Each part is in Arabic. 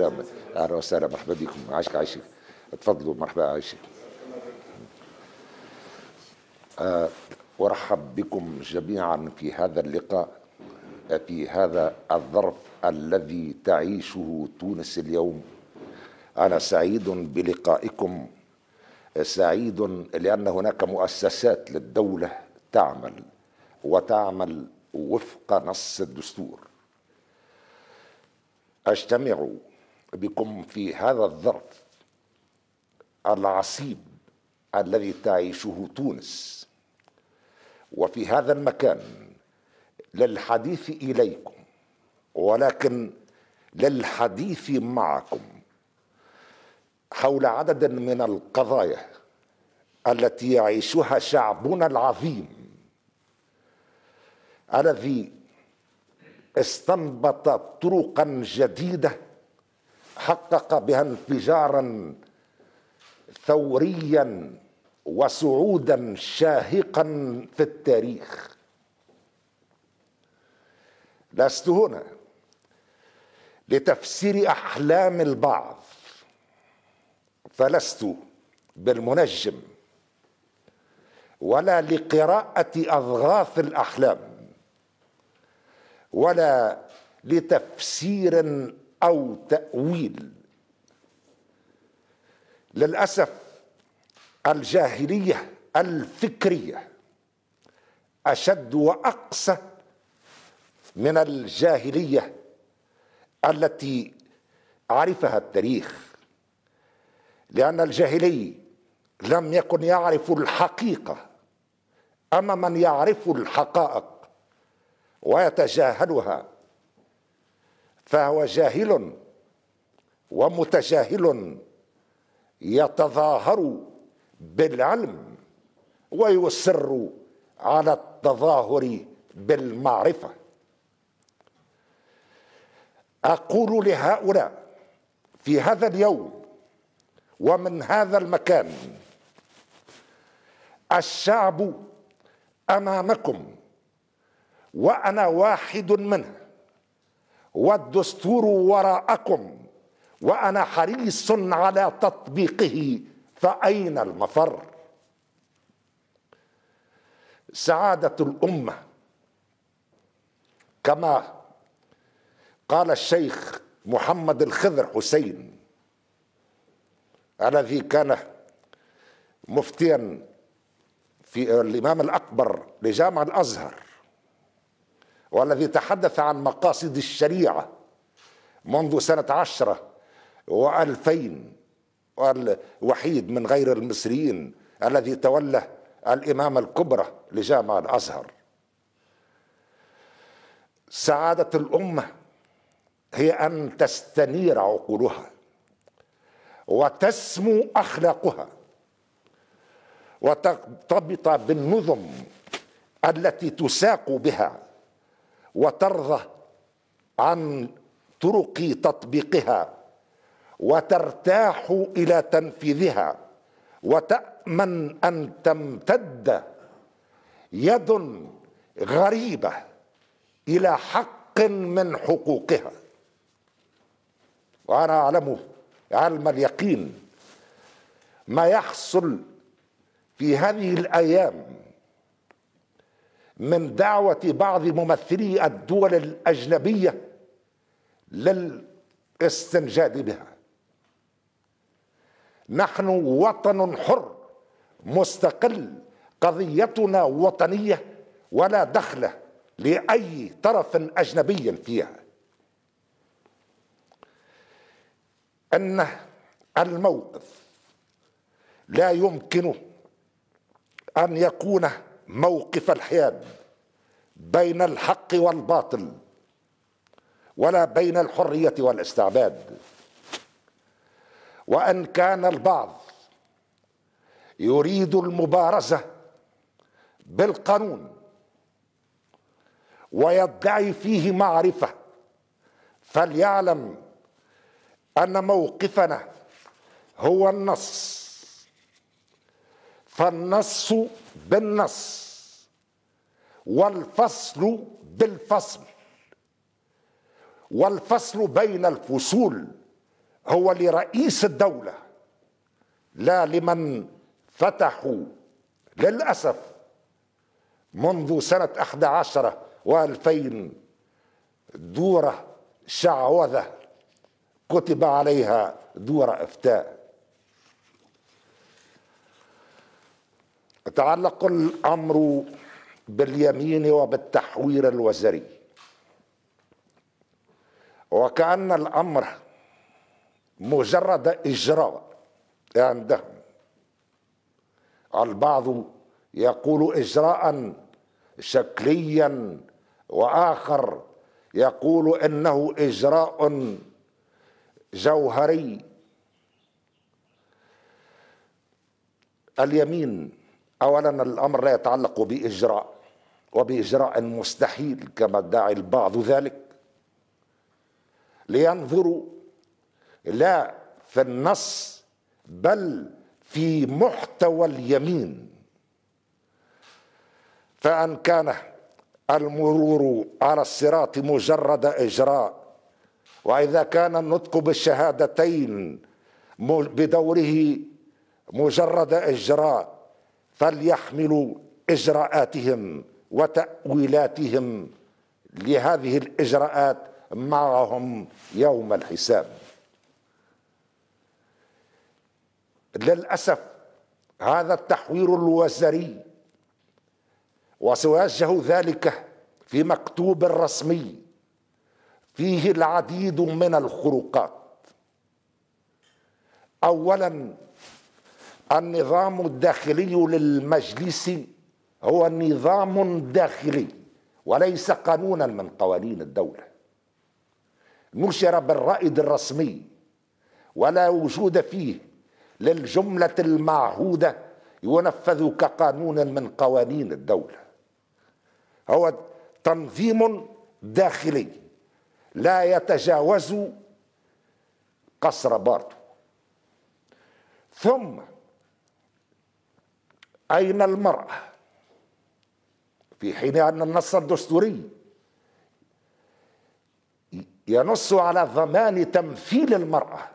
السلام اهلا وسهلا مرحبا بكم عاشك عايشك تفضلوا مرحبا عايشك آه، ارحب بكم جميعا في هذا اللقاء في هذا الظرف الذي تعيشه تونس اليوم انا سعيد بلقائكم سعيد لان هناك مؤسسات للدوله تعمل وتعمل وفق نص الدستور اجتمع بكم في هذا الظرف العصيب الذي تعيشه تونس وفي هذا المكان للحديث اليكم ولكن للحديث معكم حول عدد من القضايا التي يعيشها شعبنا العظيم الذي استنبط طرقا جديده حقق بها انفجارا ثوريا وصعودا شاهقا في التاريخ لست هنا لتفسير احلام البعض فلست بالمنجم ولا لقراءه اضغاث الاحلام ولا لتفسير أو تأويل للأسف الجاهلية الفكرية أشد وأقسى من الجاهلية التي عرفها التاريخ لأن الجاهلي لم يكن يعرف الحقيقة أما من يعرف الحقائق ويتجاهلها فهو جاهل ومتجاهل يتظاهر بالعلم ويصر على التظاهر بالمعرفه اقول لهؤلاء في هذا اليوم ومن هذا المكان الشعب امامكم وانا واحد منه والدستور وراءكم وانا حريص على تطبيقه فاين المفر سعاده الامه كما قال الشيخ محمد الخضر حسين الذي كان مفتيا في الامام الاكبر لجامع الازهر والذي تحدث عن مقاصد الشريعة منذ سنة عشرة وألفين الوحيد من غير المصريين الذي تولى الإمامة الكبرى لجامع الأزهر سعادة الأمة هي أن تستنير عقولها وتسمو أخلاقها وترتبط بالنظم التي تساق بها وترضى عن طرق تطبيقها وترتاح الى تنفيذها وتامن ان تمتد يد غريبه الى حق من حقوقها وانا اعلم علم اليقين ما يحصل في هذه الايام من دعوة بعض ممثلي الدول الأجنبية للاستنجاد بها نحن وطن حر مستقل قضيتنا وطنية ولا دخل لأي طرف أجنبي فيها أن الموقف لا يمكن أن يكون موقف الحياد بين الحق والباطل ولا بين الحريه والاستعباد وان كان البعض يريد المبارزه بالقانون ويدعي فيه معرفه فليعلم ان موقفنا هو النص فالنص بالنص والفصل بالفصل والفصل بين الفصول هو لرئيس الدولة لا لمن فتحوا للأسف منذ سنة 11 و2000 دورة شعوذة كتب عليها دور افتاء تعلق الامر باليمين وبالتحوير الوزري وكان الامر مجرد اجراء عندهم البعض يقول اجراء شكليا واخر يقول انه اجراء جوهري اليمين اولا الامر لا يتعلق باجراء وباجراء مستحيل كما ادعي البعض ذلك لينظروا لا في النص بل في محتوى اليمين فان كان المرور على الصراط مجرد اجراء واذا كان النطق بالشهادتين بدوره مجرد اجراء فليحملوا اجراءاتهم وتاويلاتهم لهذه الاجراءات معهم يوم الحساب للاسف هذا التحوير الوزري وسيوجه ذلك في مكتوب رسمي فيه العديد من الخروقات اولا النظام الداخلي للمجلس هو نظام داخلي وليس قانونا من قوانين الدولة نشر بالرائد الرسمي ولا وجود فيه للجملة المعهودة ينفذ كقانون من قوانين الدولة هو تنظيم داخلي لا يتجاوز قصر بارتو ثم أين المرأة في حين أن النص الدستوري ينص على ضمان تمثيل المرأة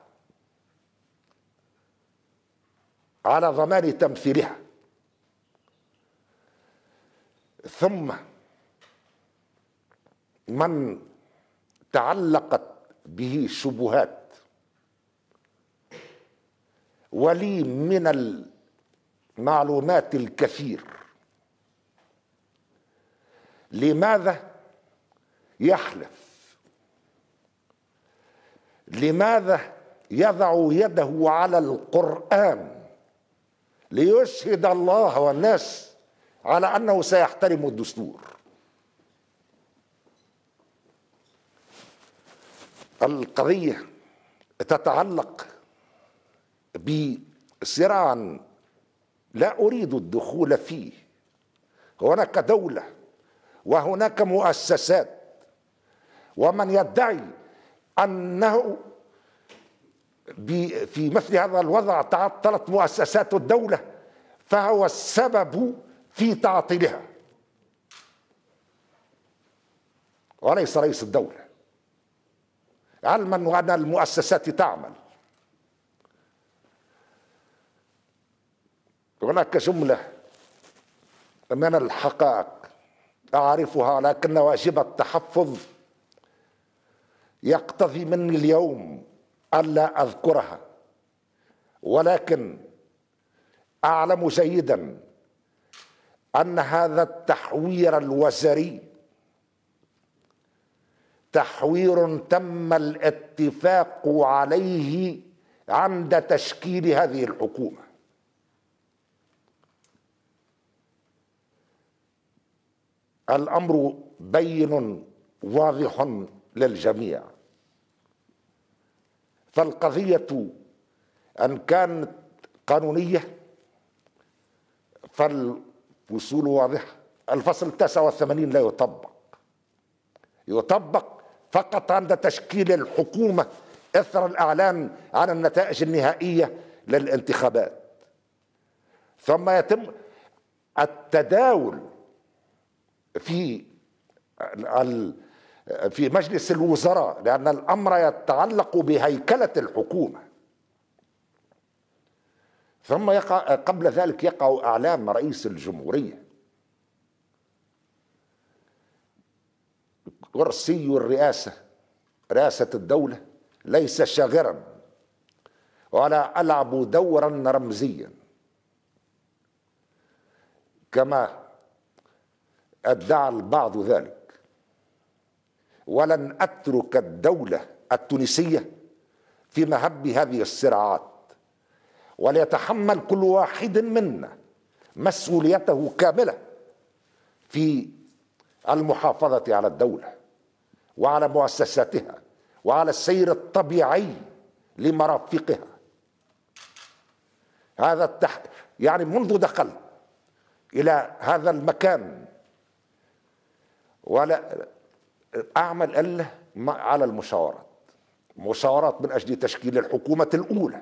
على ضمان تمثيلها ثم من تعلقت به شبهات ولي من معلومات الكثير لماذا يحلف لماذا يضع يده على القرآن ليشهد الله والناس على أنه سيحترم الدستور القضية تتعلق بصراع لا أريد الدخول فيه هناك دولة وهناك مؤسسات ومن يدعي أنه في مثل هذا الوضع تعطلت مؤسسات الدولة فهو السبب في تعطيلها وليس رئيس الدولة علما أن المؤسسات تعمل هناك جملة من الحقائق أعرفها لكن واجب التحفظ يقتضي مني اليوم ألا أذكرها ولكن أعلم جيدا أن هذا التحوير الوزري تحوير تم الاتفاق عليه عند تشكيل هذه الحكومه الامر بين واضح للجميع فالقضيه ان كانت قانونيه فالوصول واضح الفصل 89 لا يطبق يطبق فقط عند تشكيل الحكومه اثر الاعلان عن النتائج النهائيه للانتخابات ثم يتم التداول في في مجلس الوزراء لأن الأمر يتعلق بهيكلة الحكومة ثم يقع قبل ذلك يقع أعلام رئيس الجمهورية كرسي الرئاسة رئاسة الدولة ليس شاغرا ولا ألعب دورا رمزيا كما ادعى البعض ذلك ولن اترك الدوله التونسيه في مهب هذه الصراعات وليتحمل كل واحد منا مسؤوليته كامله في المحافظه على الدوله وعلى مؤسساتها وعلى السير الطبيعي لمرافقها هذا التح... يعني منذ دخلت الى هذا المكان ولا أعمل إلا على المشاورات مشاورات من أجل تشكيل الحكومة الأولى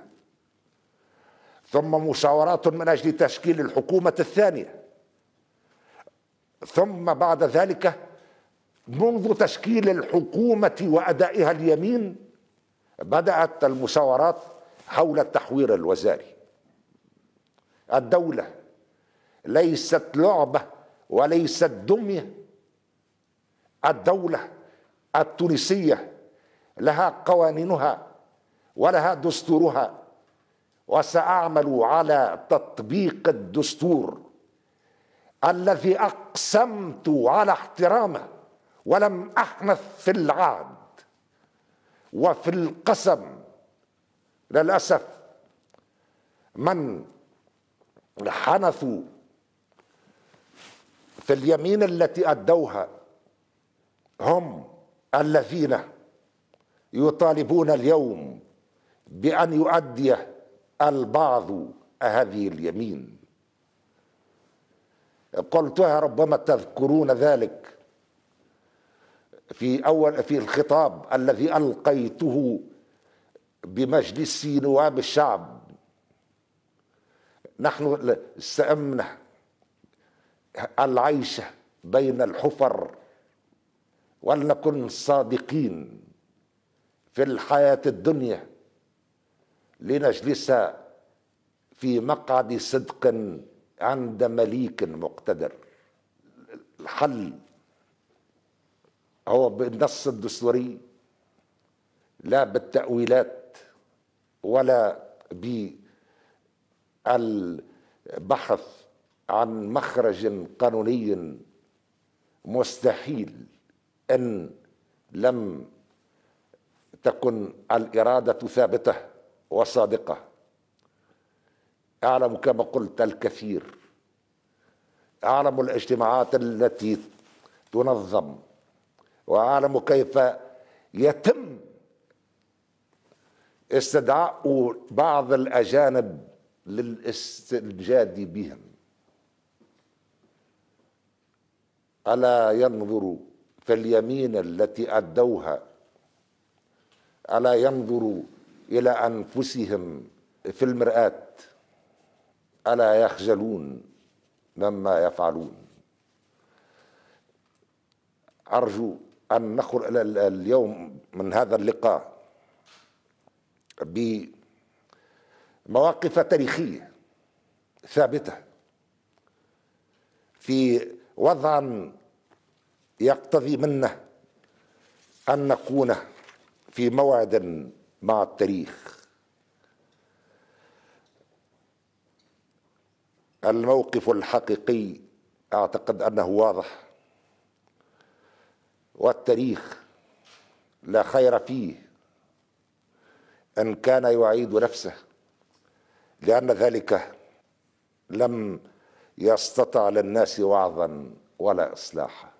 ثم مشاورات من أجل تشكيل الحكومة الثانية ثم بعد ذلك منذ تشكيل الحكومة وأدائها اليمين بدأت المشاورات حول التحوير الوزاري الدولة ليست لعبة وليست دمية الدولة التونسية لها قوانينها ولها دستورها وسأعمل على تطبيق الدستور الذي أقسمت على احترامه ولم أحنث في العهد وفي القسم للأسف من حنثوا في اليمين التي أدوها هم الذين يطالبون اليوم بأن يؤدي البعض هذه اليمين قلتها ربما تذكرون ذلك في أول في الخطاب الذي ألقيته بمجلس نواب الشعب نحن سأمنا العيش بين الحفر ولنكن صادقين في الحياة الدنيا لنجلس في مقعد صدق عند مليك مقتدر الحل هو بالنص الدستوري لا بالتأويلات ولا بالبحث عن مخرج قانوني مستحيل إن لم تكن الإرادة ثابتة وصادقة أعلم كما قلت الكثير أعلم الاجتماعات التي تنظم وأعلم كيف يتم استدعاء بعض الأجانب للاستنجاد بهم ألا ينظروا فاليمين التي ادوها الا ينظروا الى انفسهم في المراه الا يخجلون مما يفعلون ارجو ان نخرج اليوم من هذا اللقاء بمواقف تاريخيه ثابته في وضع يقتضي منا أن نكون في موعد مع التاريخ الموقف الحقيقي أعتقد أنه واضح والتاريخ لا خير فيه إن كان يعيد نفسه لأن ذلك لم يستطع للناس وعظا ولا إصلاحا